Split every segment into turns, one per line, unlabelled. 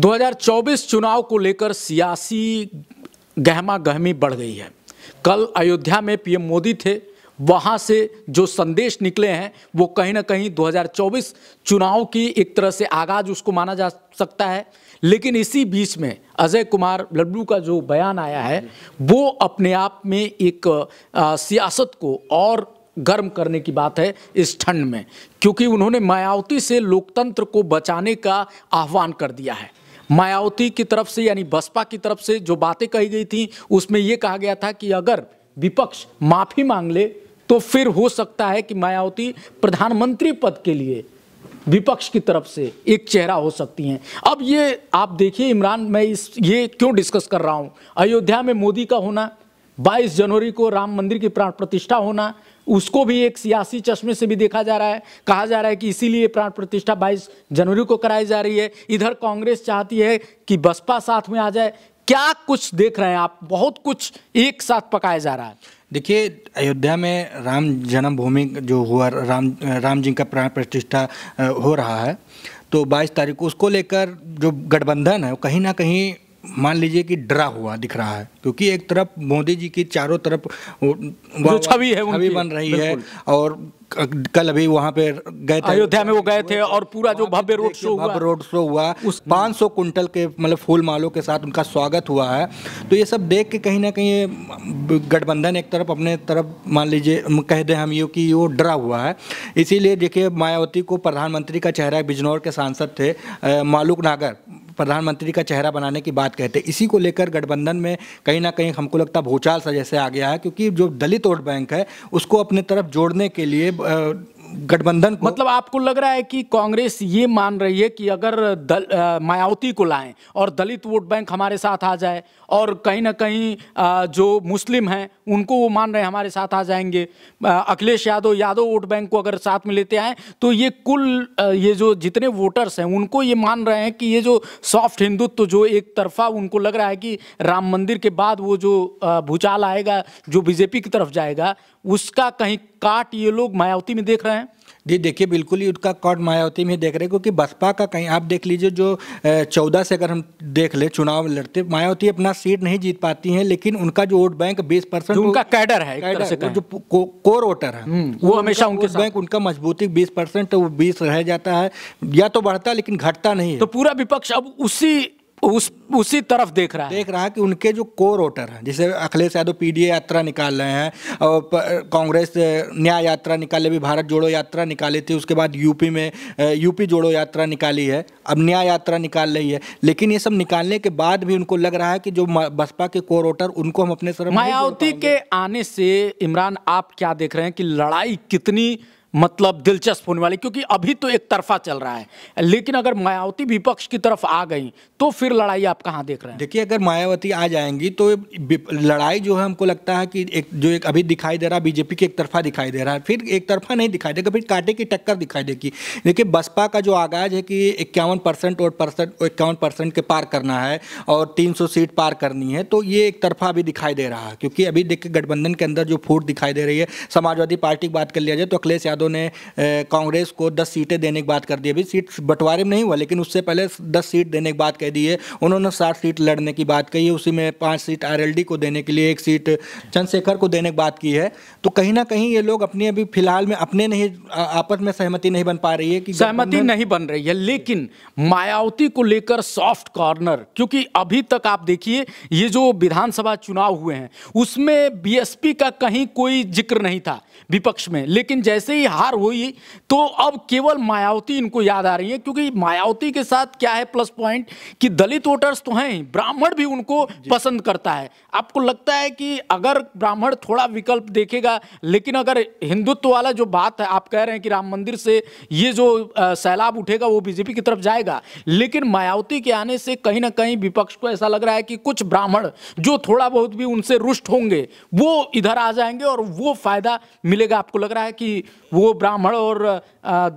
2024 चुनाव को लेकर सियासी गहमा गहमी बढ़ गई है कल अयोध्या में पीएम मोदी थे वहाँ से जो संदेश निकले हैं वो कहीं ना कहीं 2024 चुनाव की एक तरह से आगाज उसको माना जा सकता है लेकिन इसी बीच में अजय कुमार लड्डू का जो बयान आया है वो अपने आप में एक आ, सियासत को और गर्म करने की बात है इस ठंड में क्योंकि उन्होंने मायावती से लोकतंत्र को बचाने का आह्वान कर दिया है मायावती की तरफ से यानी बसपा की तरफ से जो बातें कही गई थी उसमें यह कहा गया था कि अगर विपक्ष माफी मांग ले तो फिर हो सकता है कि मायावती प्रधानमंत्री पद के लिए विपक्ष की तरफ से एक चेहरा हो सकती हैं अब ये आप देखिए इमरान मैं इस ये क्यों डिस्कस कर रहा हूँ अयोध्या में मोदी का होना 22 जनवरी को राम मंदिर की प्राण प्रतिष्ठा होना उसको भी एक सियासी चश्मे से भी देखा जा रहा है कहा जा रहा है कि इसीलिए प्राण प्रतिष्ठा 22 जनवरी को कराई जा रही है इधर कांग्रेस चाहती है कि बसपा साथ में आ जाए क्या कुछ देख रहे हैं आप बहुत कुछ एक साथ पकाया जा रहा है
देखिए अयोध्या में राम जन्मभूमि जो हुआ राम राम जी का प्राण प्रतिष्ठा हो रहा है तो 22 तारीख को उसको लेकर जो गठबंधन है वो कहीं ना कहीं मान लीजिए कि डरा हुआ दिख रहा है क्योंकि एक तरफ मोदी जी की चारों तरफ छवि है छवि बन रही है और कल अभी वहाँ पे गए थे अयोध्या में वो गए थे और पूरा जो भव्य रोड शो हुआ रोड शो हुआ उस 500 कुंटल के मतलब फूल मालों के साथ उनका स्वागत हुआ है तो ये सब देख के कहीं ना कहीं गठबंधन एक तरफ अपने तरफ मान लीजिए कह दें हम ये कि वो डरा हुआ है इसीलिए देखिए मायावती को प्रधानमंत्री का चेहरा बिजनौर के सांसद थे मालूक नागर प्रधानमंत्री का चेहरा बनाने की बात कहते हैं इसी को लेकर गठबंधन में कहीं ना कहीं हमको लगता भूचाल भोचाल सा जैसे आ गया है क्योंकि जो दलित वोट बैंक है उसको अपने तरफ जोड़ने के लिए गठबंधन मतलब आपको लग रहा है कि कांग्रेस ये मान रही है कि अगर दल मायावती को
लाएं और दलित वोट बैंक हमारे साथ आ जाए और कहीं ना कहीं आ, जो मुस्लिम हैं उनको वो मान रहे हैं हमारे साथ आ जाएंगे अखिलेश यादव यादव वोट बैंक को अगर साथ में लेते आए तो ये कुल आ, ये जो जितने वोटर्स हैं उनको ये मान रहे हैं कि ये जो सॉफ्ट हिंदुत्व तो जो एक तरफा उनको लग रहा है कि राम मंदिर के बाद वो जो भूचाल आएगा
जो बीजेपी की तरफ जाएगा उसका कहीं काट ये लोग मायावती में देख रहे हैं जी देखिए बिल्कुल ही उसका कॉट मायावती में देख रहे हैं क्योंकि बसपा का कहीं आप देख लीजिए जो चौदह से अगर हम देख ले चुनाव लड़ते मायावती अपना सीट नहीं जीत पाती हैं लेकिन उनका जो वोट बैंक बीस परसेंट उनका कैडर है कैडर से जो को, कोर वोटर है हम्म, वो, वो हमेशा उनके बैंक उनका मजबूती बीस परसेंट वो बीस रह जाता है या तो बढ़ता लेकिन घटता नहीं है तो पूरा विपक्ष अब उसी उस उसी तरफ देख रहा है देख रहा है कि उनके जो कोर वोटर हैं जैसे अखिलेश यादव पी डी यात्रा निकाल रहे हैं और कांग्रेस न्याय यात्रा निकाले भी भारत जोड़ो यात्रा निकाली थी उसके बाद यूपी में यूपी जोड़ो यात्रा निकाली है अब न्याय यात्रा निकाल रही है लेकिन ये सब निकालने के बाद भी उनको लग रहा है कि जो बसपा के कोर वोटर उनको हम अपने मायावती
के आने से इमरान आप क्या देख रहे हैं कि लड़ाई कितनी मतलब दिलचस्प होने वाली क्योंकि अभी तो एक तरफा चल रहा है लेकिन अगर मायावती विपक्ष की तरफ आ गई
तो फिर लड़ाई आप कहाँ देख रहे हैं देखिए अगर मायावती आ जाएंगी तो लड़ाई जो है हमको लगता है कि एक जो एक अभी दिखाई दे रहा है बीजेपी की एक तरफा दिखाई दे रहा है फिर एक तरफा नहीं दिखाई देगा फिर कांटे की टक्कर दिखाई देगी देखिए बसपा का जो आगाज है कि इक्यावन परसेंट और परसेंट इक्यावन परसेंट के पार करना है और तीन सीट पार करनी है तो ये एक तरफा अभी दिखाई दे रहा है क्योंकि अभी देखिए गठबंधन के अंदर जो फूट दिखाई दे रही है समाजवादी पार्टी की बात कर लिया जाए तो अखिलेश यादव यादव ने कांग्रेस को दस सीटें देने की बात कर दी अभी सीट बंटवारे में नहीं हुआ लेकिन उससे पहले दस सीट देने की बात कह दी है उन्होंने साठ सीट लड़ने की बात कही है उसी में पाँच सीट आर को देने के लिए एक सीट चंद्रशेखर को देने की बात की है तो कहीं ना कहीं ये लोग अपनी अभी फिलहाल में अपने नहीं आपस में सहमति नहीं बन पा रही है कि सहमति
नहीं बन रही है लेकिन मायावती को लेकर सॉफ्ट कॉर्नर क्योंकि अभी तक आप देखिए ये जो विधानसभा चुनाव हुए हैं उसमें बीएसपी का कहीं कोई जिक्र नहीं था विपक्ष में लेकिन जैसे ही हार हुई तो अब केवल मायावती इनको याद आ रही है क्योंकि मायावती के साथ क्या है प्लस पॉइंट कि दलित वोटर्स तो हैं ब्राह्मण भी उनको पसंद करता है आपको लगता है कि अगर ब्राह्मण थोड़ा विकल्प देखेगा लेकिन अगर हिंदुत्व वाला जो बात है आप कह रहे हैं कि राम मंदिर से ये जो सैलाब उठेगा वो बीजेपी की तरफ जाएगा लेकिन मायावती के आने से कहीं ना कहीं विपक्ष को ऐसा लग रहा है कि कुछ ब्राह्मण जो थोड़ा बहुत भी उनसे रुष्ट होंगे वो इधर आ जाएंगे और वो फायदा मिलेगा आपको लग रहा है कि वो वो ब्राह्मण और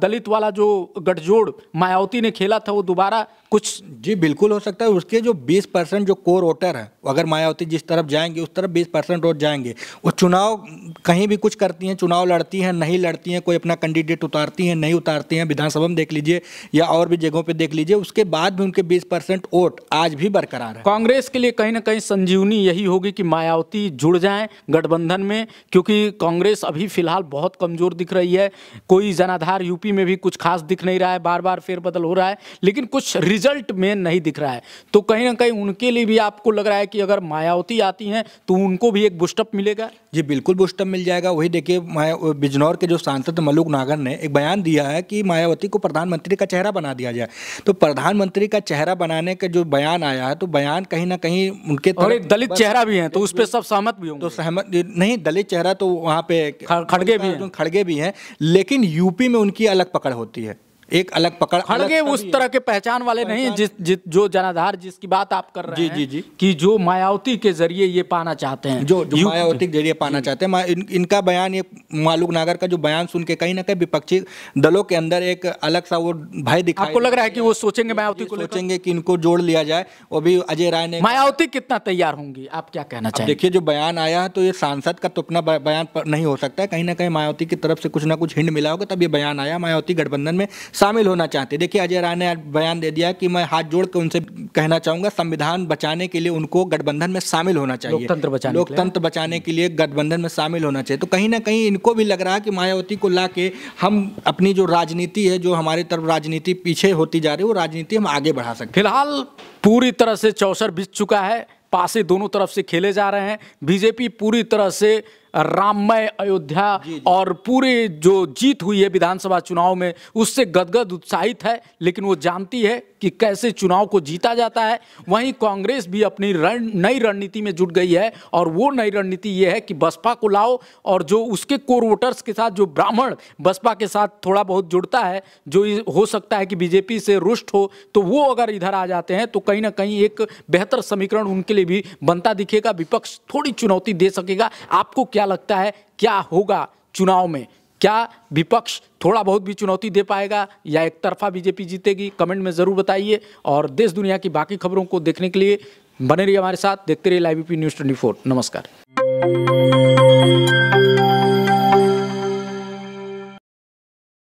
दलित वाला जो गठजोड़ मायावती ने खेला था वो दोबारा कुछ जी बिल्कुल हो सकता है उसके जो 20 परसेंट जो कोर वोटर है अगर मायावती जिस तरफ जाएंगे उस तरफ 20 परसेंट वोट जाएंगे वो चुनाव कहीं भी कुछ करती हैं चुनाव लड़ती हैं नहीं लड़ती हैं कोई अपना कैंडिडेट उतारती हैं नहीं उतारती हैं विधानसभा में देख लीजिए या और भी जगहों पर देख लीजिए उसके बाद भी उनके बीस वोट आज भी बरकरार है कांग्रेस के लिए कहीं ना कहीं
संजीवनी यही होगी कि मायावती जुड़ जाए गठबंधन में क्योंकि कांग्रेस अभी फिलहाल बहुत कमजोर दिख रही है रही है कोई जनाधार यूपी में भी कुछ खास दिख नहीं रहा है बार बार फेरबदल हो रहा है लेकिन कुछ रिजल्ट में नहीं दिख रहा है
तो कहीं ना कहीं उनके लिए भी आपको लग रहा है कि अगर मायावती आती हैं तो उनको भी एक बुस्टअप मिलेगा जी बिल्कुल बुस्टअप मिल जाएगा वही देखिए माया बिजनौर के जो सांसद मलुक नागर ने एक बयान दिया है कि मायावती को प्रधानमंत्री का चेहरा बना दिया जाए तो प्रधानमंत्री का चेहरा बनाने का जो बयान आया है तो बयान कहीं ना कहीं उनके और एक दलित चेहरा भी है तो उस पर सब सहमत भी होंगे तो सहमत नहीं दलित चेहरा तो वहाँ पे खड़गे भी खड़गे भी हैं लेकिन यूपी में उनकी अलग पकड़ होती है एक अलग पकड़ खड़गे उस तरह के पहचान वाले पहचान नहीं जिस, जि, जो
जनाधार जिसकी बात आप कर रहे जी, हैं जी जी
कि जो मायावती के जरिए ये पाना चाहते हैं जो, जो मायावती के जरिए पाना चाहते हैं इन, इनका बयान ये मालूक नागर का जो बयान सुन के कहीं ना कहीं विपक्षी दलों के अंदर एक अलग सा वो भय दिखा आपको लग रहा है कि वो सोचेंगे मायावती को सोचेंगे कि इनको जोड़ लिया जाए वो भी अजय राय ने मायावती कितना तैयार होंगी आप क्या कहना चाहिए देखिये जो बयान आया है तो ये सांसद का तो अपना बयान नहीं हो सकता है कहीं ना कहीं मायावती की तरफ से कुछ ना कुछ हिंड मिला होगा तब ये बयान आया मायावती गठबंधन में शामिल होना चाहते देखिए अजय राय ने बयान दे दिया कि मैं हाथ जोड़ के उनसे कहना चाहूंगा संविधान बचाने के लिए उनको गठबंधन में शामिल होना चाहिए लोकतंत्र बचाने लोकतंत्र बचाने के लिए गठबंधन में शामिल होना चाहिए तो कहीं ना कहीं इनको भी लग रहा है कि मायावती को ला के हम अपनी जो राजनीति है जो हमारी तरफ राजनीति पीछे होती जा रही है वो राजनीति हम आगे बढ़ा सकते फिलहाल पूरी तरह से चौसर बीत चुका है पासे दोनों तरफ से खेले जा रहे हैं बीजेपी पूरी
तरह से राममय अयोध्या और पूरे जो जीत हुई है विधानसभा चुनाव में उससे गदगद उत्साहित है लेकिन वो जानती है कि कैसे चुनाव को जीता जाता है वहीं कांग्रेस भी अपनी रण, नई रणनीति में जुट गई है और वो नई रणनीति ये है कि बसपा को लाओ और जो उसके कोर वोटर्स के साथ जो ब्राह्मण बसपा के साथ थोड़ा बहुत जुड़ता है जो हो सकता है कि बीजेपी से रुष्ट हो तो वो अगर इधर आ जाते हैं तो कहीं ना कहीं एक बेहतर समीकरण उनके लिए भी बनता दिखेगा विपक्ष थोड़ी चुनौती दे सकेगा आपको क्या लगता है क्या होगा चुनाव में क्या विपक्ष थोड़ा बहुत भी चुनौती दे पाएगा या एक तरफा बीजेपी जीतेगी कमेंट में ज़रूर बताइए और देश दुनिया की बाकी खबरों को देखने के लिए बने रहिए हमारे साथ देखते रहिए लाइव न्यूज़ ट्वेंटी नमस्कार